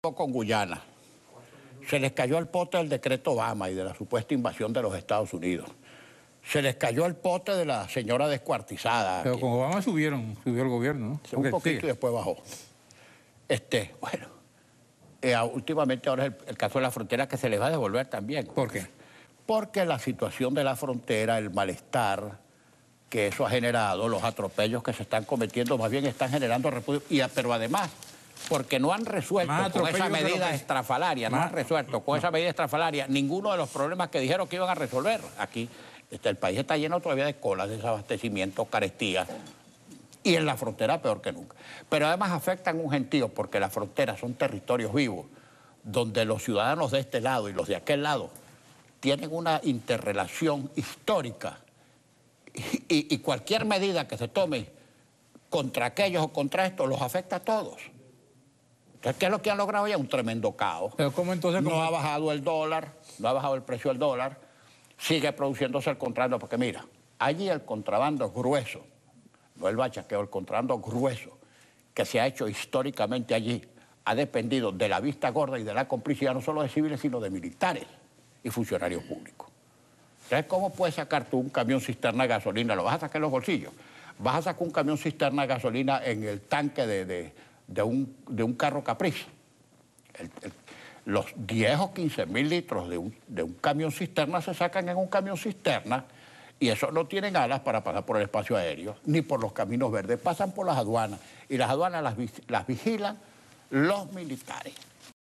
con Guyana. Se les cayó al pote del decreto Obama y de la supuesta invasión de los Estados Unidos. Se les cayó al pote de la señora descuartizada. Pero con Obama subieron, subió el gobierno, ¿no? Un poquito y después bajó. Este, bueno, eh, últimamente ahora es el, caso de la frontera que se les va a devolver también. ¿Por qué? Porque la situación de la frontera, el malestar que eso ha generado, los atropellos que se están cometiendo, más bien están generando repudio. Ah, pero además, porque no han resuelto con esa medida estrafalaria, no han resuelto con esa medida estrafalaria ninguno de los problemas que dijeron que iban a resolver aquí. Este, el país está lleno todavía de colas, desabastecimiento, carestía. Y en la frontera peor que nunca. Pero además afectan un gentío porque las fronteras son territorios vivos, donde los ciudadanos de este lado y los de aquel lado tienen una interrelación histórica. Y, y cualquier medida que se tome contra aquellos o contra estos los afecta a todos. Entonces, ¿qué es lo que han logrado ya? Un tremendo caos. entonces? No ha bajado el dólar, no ha bajado el precio del dólar, sigue produciéndose el contrabando, porque mira, allí el contrabando grueso, no el bachaqueo, el contrabando grueso que se ha hecho históricamente allí ha dependido de la vista gorda y de la complicidad no solo de civiles, sino de militares y funcionarios públicos. Entonces, ¿cómo puedes sacar tú un camión cisterna de gasolina? Lo vas a sacar en los bolsillos. Vas a sacar un camión cisterna de gasolina en el tanque de de un, de un carro capricho, los 10 o 15 mil litros de un, camión cisterna se sacan en un camión cisterna y eso no tienen alas para pasar por el espacio aéreo ni por los caminos verdes, pasan por las aduanas y las aduanas las, las vigilan los militares.